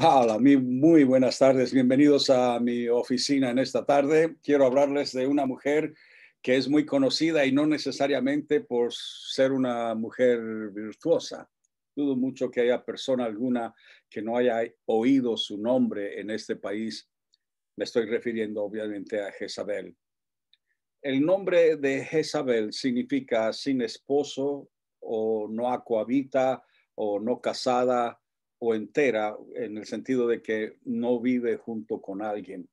Hola, muy buenas tardes. Bienvenidos a mi oficina en esta tarde. Quiero hablarles de una mujer que es muy conocida y no necesariamente por ser una mujer virtuosa. Dudo mucho que haya persona alguna que no haya oído su nombre en este país. Me estoy refiriendo obviamente a Jezabel. El nombre de Jezabel significa sin esposo o no acohabita o no casada o entera en el sentido de que no vive junto con alguien.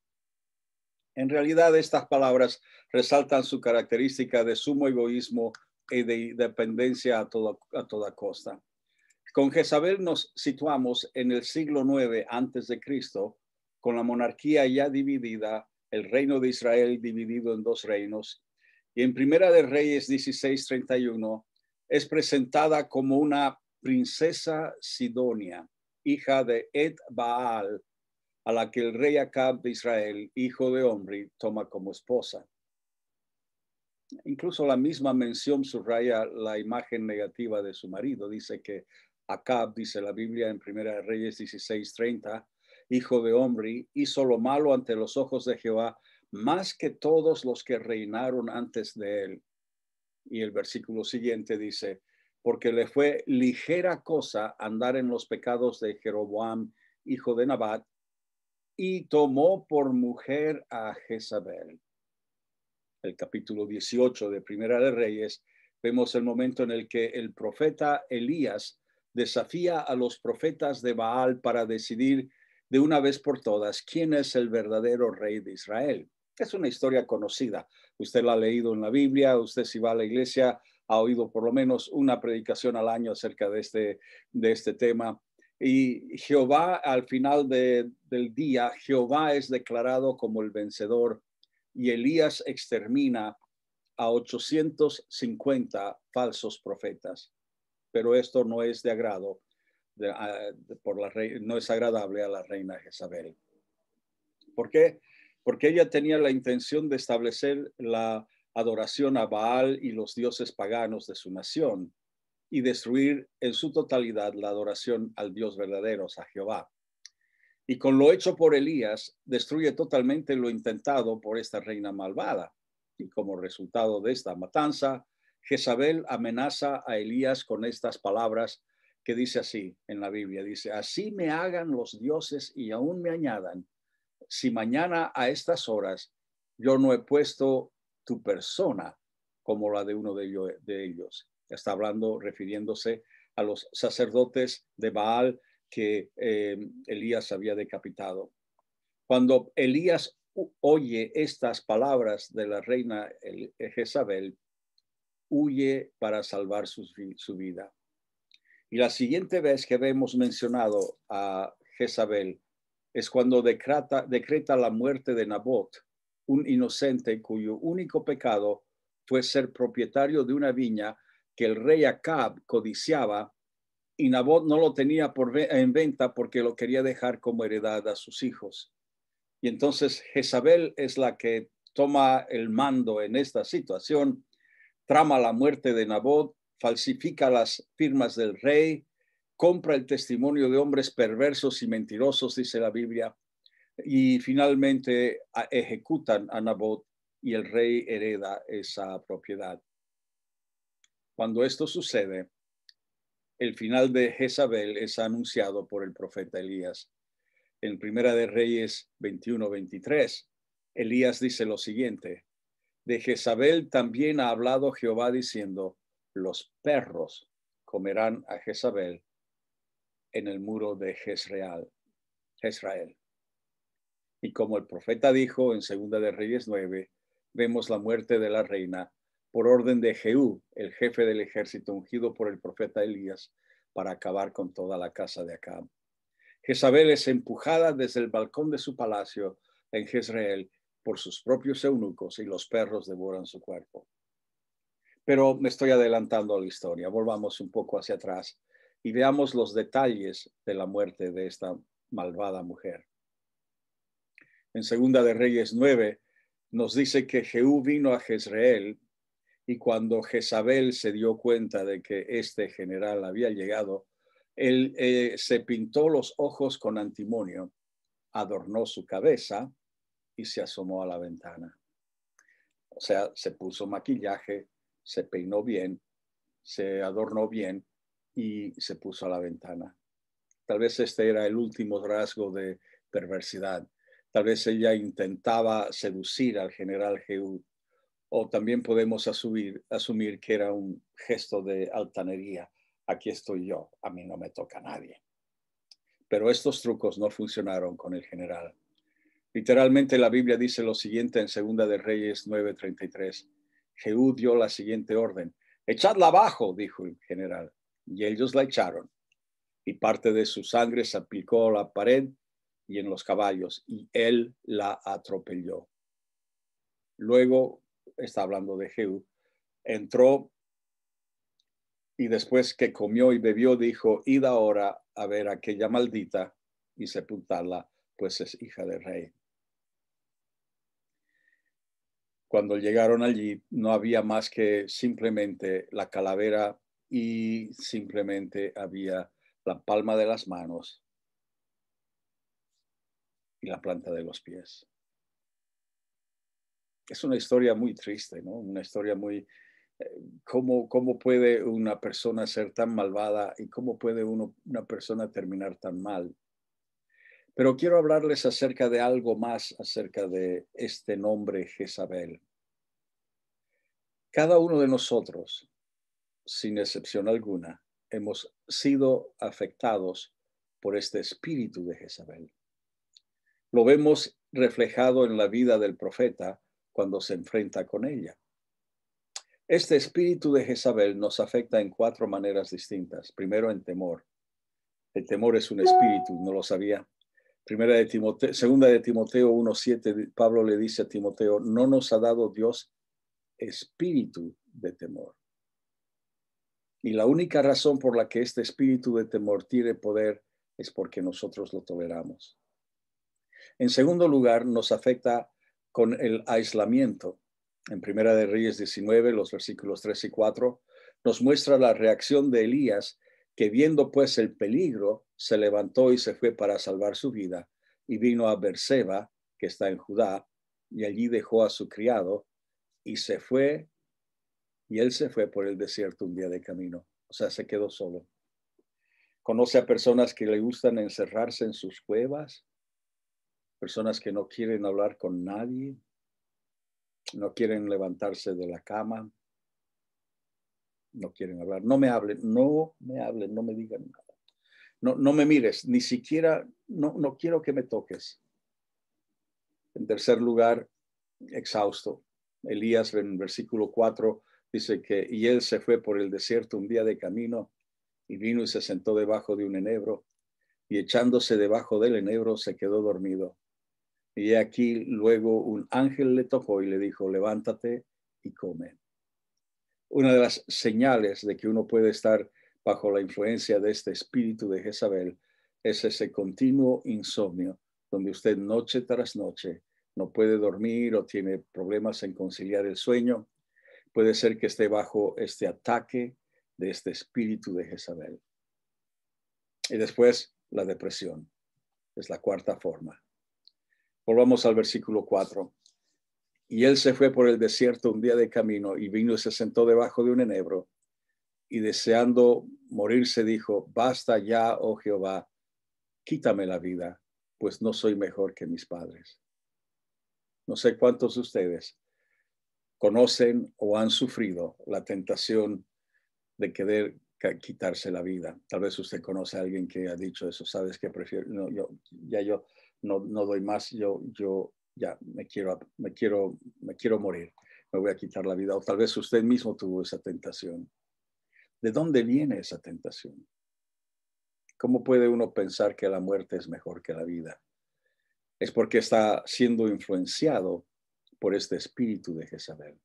En realidad estas palabras resaltan su característica de sumo egoísmo y de dependencia a toda, costa. Con Jezabel nos situamos en el siglo IX antes de Cristo, con la monarquía ya dividida, el reino de Israel dividido en dos reinos, y en Primera de Reyes 16:31 es presentada como una princesa Sidonia, hija de Ed Baal, a la que el rey Acab de Israel, hijo de Omri, toma como esposa. Incluso la misma mención subraya la imagen negativa de su marido. Dice que Acab, dice la Biblia en Primera de Reyes 16:30, hijo de Omri, hizo lo malo ante los ojos de Jehová, más que todos los que reinaron antes de él. Y el versículo siguiente dice, porque le fue ligera cosa andar en los pecados de Jeroboam, hijo de Nabat, y tomó por mujer a Jezabel. El capítulo 18 de Primera de Reyes, vemos el momento en el que el profeta Elías desafía a los profetas de Baal para decidir de una vez por todas quién es el verdadero rey de Israel. Es una historia conocida. Usted la ha leído en la Biblia, usted si va a la iglesia ha oído por lo menos una predicación al año acerca de este, de este tema. Y Jehová, al final del día, Jehová es declarado como el vencedor y Elías extermina a 850 falsos profetas. Pero esto no es de agrado, ah, por la no es agradable a la reina Jezabel. ¿Por qué? Porque ella tenía la intención de establecer la, adoración a Baal y los dioses paganos de su nación, y destruir en su totalidad la adoración al Dios verdadero, a Jehová. Y con lo hecho por Elías, destruye totalmente lo intentado por esta reina malvada. Y como resultado de esta matanza, Jezabel amenaza a Elías con estas palabras que dice así en la Biblia. Dice, así me hagan los dioses y aún me añadan, si mañana a estas horas yo no he puesto tu persona como la de uno de ellos. Está hablando, refiriéndose a los sacerdotes de Baal que eh, Elías había decapitado. Cuando Elías oye estas palabras de la reina eh, Jezabel, huye para salvar su, vida. Y la siguiente vez que vemos mencionado a Jezabel es cuando decreta, decreta la muerte de Nabot, un inocente cuyo único pecado fue ser propietario de una viña que el rey Acab codiciaba y Nabot no lo tenía en venta porque lo quería dejar como heredad a sus hijos. Y entonces Jezabel es la que toma el mando en esta situación, trama la muerte de Nabot, falsifica las firmas del rey, compra el testimonio de hombres perversos y mentirosos, dice la Biblia, y finalmente ejecutan a Nabot y el rey hereda esa propiedad. Cuando esto sucede, el final de Jezabel es anunciado por el profeta Elías. En Primera de Reyes 21-23, Elías dice lo siguiente, de Jezabel también ha hablado Jehová diciendo, los perros comerán a Jezabel en el muro de Jezreel. Y como el profeta dijo en Segunda de Reyes 9, vemos la muerte de la reina por orden de Jehú, el jefe del ejército ungido por el profeta Elías para acabar con toda la casa de Acab. Jezabel es empujada desde el balcón de su palacio en Jezreel por sus propios eunucos y los perros devoran su cuerpo. Pero me estoy adelantando a la historia. Volvamos un poco hacia atrás y veamos los detalles de la muerte de esta malvada mujer en Segunda de Reyes 9, nos dice que Jehú vino a Jezreel y cuando Jezabel se dio cuenta de que este general había llegado, él eh, se pintó los ojos con antimonio, adornó su cabeza y se asomó a la ventana. O sea, se puso maquillaje, se peinó bien, se adornó bien y se puso a la ventana. Tal vez este era el último rasgo de perversidad Tal vez ella intentaba seducir al general Jehú. O también podemos asumir, que era un gesto de altanería. Aquí estoy yo, a mí no me toca nadie. Pero estos trucos no funcionaron con el general. Literalmente la Biblia dice lo siguiente en Segunda de Reyes 9:33. Jehú dio la siguiente orden. Echadla abajo, dijo el general. Y ellos la echaron. Y parte de su sangre se aplicó a la pared y en los caballos, y él la atropelló. Luego, está hablando de Jehú, entró y después que comió y bebió, dijo, id ahora a ver aquella maldita y sepultarla, pues es hija del rey. Cuando llegaron allí, no había más que simplemente la calavera y simplemente había la palma de las manos la planta de los pies. Es una historia muy triste, ¿no? Una historia muy... Eh, ¿Cómo, ¿Cómo puede una persona ser tan malvada y cómo puede una persona terminar tan mal? Pero quiero hablarles acerca de algo más acerca de este nombre Jezabel. Cada uno de nosotros, sin excepción alguna, hemos sido afectados por este espíritu de Jezabel. Lo vemos reflejado en la vida del profeta cuando se enfrenta con ella. Este espíritu de Jezabel nos afecta en cuatro maneras distintas. Primero, en temor. El temor es un espíritu, no lo sabía. Primera de Timoteo, segunda de Timoteo 1.7, Pablo le dice a Timoteo, no nos ha dado Dios espíritu de temor. Y la única razón por la que este espíritu de temor tiene poder es porque nosotros lo toleramos. En segundo lugar, nos afecta con el aislamiento. En Primera de Reyes 19, los versículos 3 y 4, nos muestra la reacción de Elías, que viendo pues el peligro, se levantó y se fue para salvar su vida, y vino a Berseba, que está en Judá, y allí dejó a su criado, y se fue, y él se fue por el desierto un día de camino. O sea, se quedó solo. Conoce a personas que le gustan encerrarse en sus cuevas, personas que no quieren hablar con nadie, no quieren levantarse de la cama, no quieren hablar, no me hablen, no me hablen, no me digan nada. No, no me mires, ni siquiera, no, no quiero que me toques. En tercer lugar, exhausto. Elías en versículo 4 dice que, y él se fue por el desierto un día de camino y vino y se sentó debajo de un enebro y echándose debajo del enebro se quedó dormido. Y aquí luego un ángel le tocó y le dijo, levántate y come. Una de las señales de que uno puede estar bajo la influencia de este espíritu de Jezabel es ese continuo insomnio donde usted noche tras noche no puede dormir o tiene problemas en conciliar el sueño. Puede ser que esté bajo este ataque de este espíritu de Jezabel. Y después la depresión es la cuarta forma. Volvamos al versículo 4. Y él se fue por el desierto un día de camino y vino y se sentó debajo de un enebro y deseando morirse dijo, basta ya, oh Jehová, quítame la vida, pues no soy mejor que mis padres. No sé cuántos de ustedes conocen o han sufrido la tentación de querer quitarse la vida. Tal vez usted conoce a alguien que ha dicho eso, sabes que prefiero, no, yo, ya yo, no, doy más, yo, yo ya me quiero, me, quiero, me quiero morir, me voy a quitar la vida. O tal vez usted mismo tuvo esa tentación. ¿De dónde viene esa tentación? ¿Cómo puede uno pensar que la muerte es mejor que la vida? Es porque está siendo influenciado por este espíritu de Jezabel.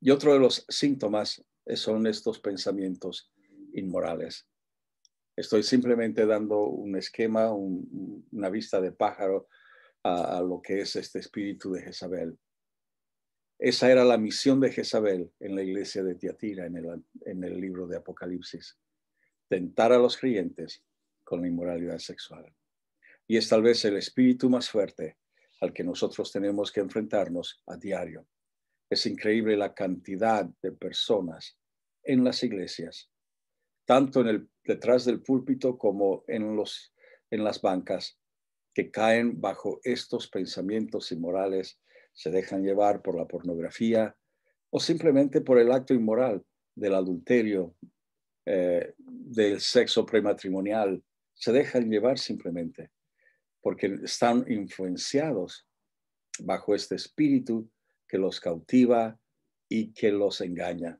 Y otro de los síntomas son estos pensamientos inmorales. Estoy simplemente dando un esquema, una vista de pájaro a, lo que es este espíritu de Jezabel. Esa era la misión de Jezabel en la iglesia de Tiatira, en en el libro de Apocalipsis. Tentar a los creyentes con la inmoralidad sexual. Y es tal vez el espíritu más fuerte al que nosotros tenemos que enfrentarnos a diario. Es increíble la cantidad de personas en las iglesias tanto en el, detrás del púlpito como en, los, las bancas, que caen bajo estos pensamientos inmorales, se dejan llevar por la pornografía o simplemente por el acto inmoral del adulterio, eh, del sexo prematrimonial, se dejan llevar simplemente porque están influenciados bajo este espíritu que los cautiva y que los engaña.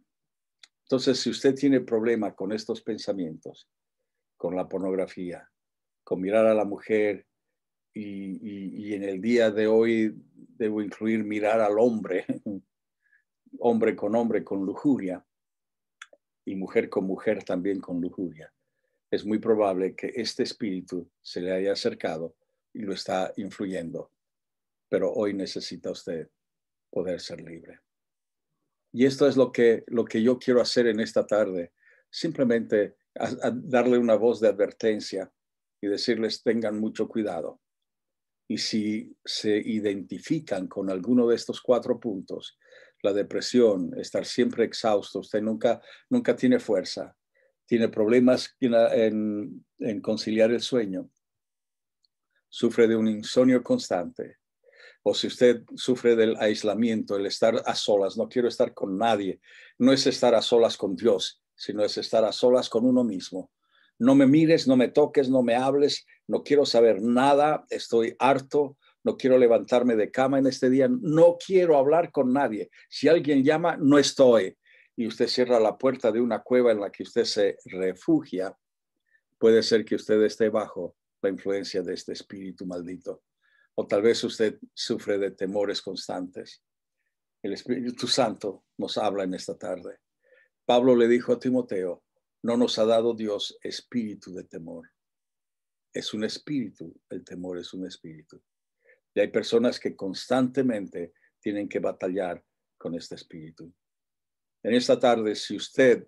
Entonces, si usted tiene problema con estos pensamientos, con la pornografía, con mirar a la mujer y, y en el día de hoy debo incluir mirar al hombre, hombre con hombre con lujuria y mujer con mujer también con lujuria, es muy probable que este espíritu se le haya acercado y lo está influyendo. Pero hoy necesita usted poder ser libre. Y esto es lo que, lo que yo quiero hacer en esta tarde. Simplemente darle una voz de advertencia y decirles tengan mucho cuidado. Y si se identifican con alguno de estos cuatro puntos, la depresión, estar siempre exhausto, usted nunca, nunca tiene fuerza, tiene problemas en conciliar el sueño, sufre de un insomnio constante, o si usted sufre del aislamiento, el estar a solas, no quiero estar con nadie, no es estar a solas con Dios, sino es estar a solas con uno mismo. No me mires, no me toques, no me hables, no quiero saber nada, estoy harto, no quiero levantarme de cama en este día, no quiero hablar con nadie. Si alguien llama, no estoy. Y usted cierra la puerta de una cueva en la que usted se refugia, puede ser que usted esté bajo la influencia de este espíritu maldito o tal vez usted sufre de temores constantes. El Espíritu Santo nos habla en esta tarde. Pablo le dijo a Timoteo, no nos ha dado Dios espíritu de temor. Es un espíritu, el temor es un espíritu. Y hay personas que constantemente tienen que batallar con este espíritu. En esta tarde, si usted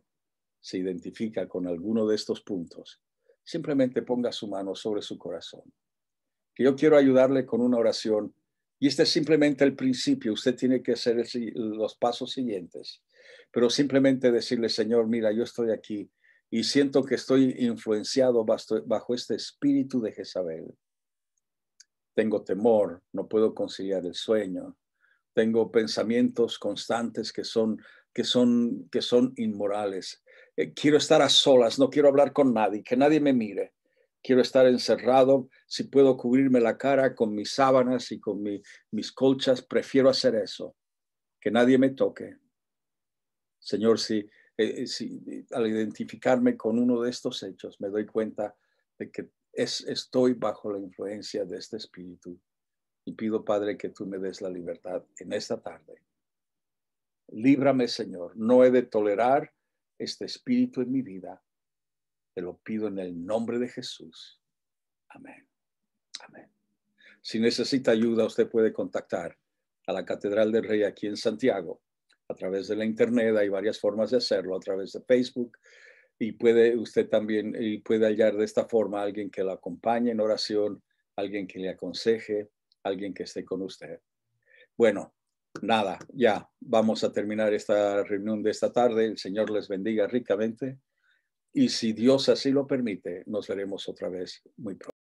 se identifica con alguno de estos puntos, simplemente ponga su mano sobre su corazón que yo quiero ayudarle con una oración. Y este es simplemente el principio. Usted tiene que hacer los pasos siguientes. Pero simplemente decirle, Señor, mira, yo estoy aquí y siento que estoy influenciado bajo, este espíritu de Jezabel. Tengo temor, no puedo conciliar el sueño. Tengo pensamientos constantes que son, que son, que son inmorales. Eh, quiero estar a solas, no quiero hablar con nadie, que nadie me mire quiero estar encerrado, si puedo cubrirme la cara con mis sábanas y con mis colchas, prefiero hacer eso, que nadie me toque. Señor, si, eh, eh, al identificarme con uno de estos hechos me doy cuenta de que estoy bajo la influencia de este espíritu y pido, Padre, que tú me des la libertad en esta tarde. Líbrame, Señor, no he de tolerar este espíritu en mi vida te lo pido en el nombre de Jesús. Amén. Amén. Si necesita ayuda, usted puede contactar a la Catedral del Rey aquí en Santiago a través de la internet. Hay varias formas de hacerlo, a través de Facebook. Y puede usted también puede hallar de esta forma a alguien que lo acompañe en oración, alguien que le aconseje, alguien que esté con usted. Bueno, nada, ya vamos a terminar esta reunión de esta tarde. El Señor les bendiga ricamente y si Dios así lo permite, nos veremos otra vez muy pronto.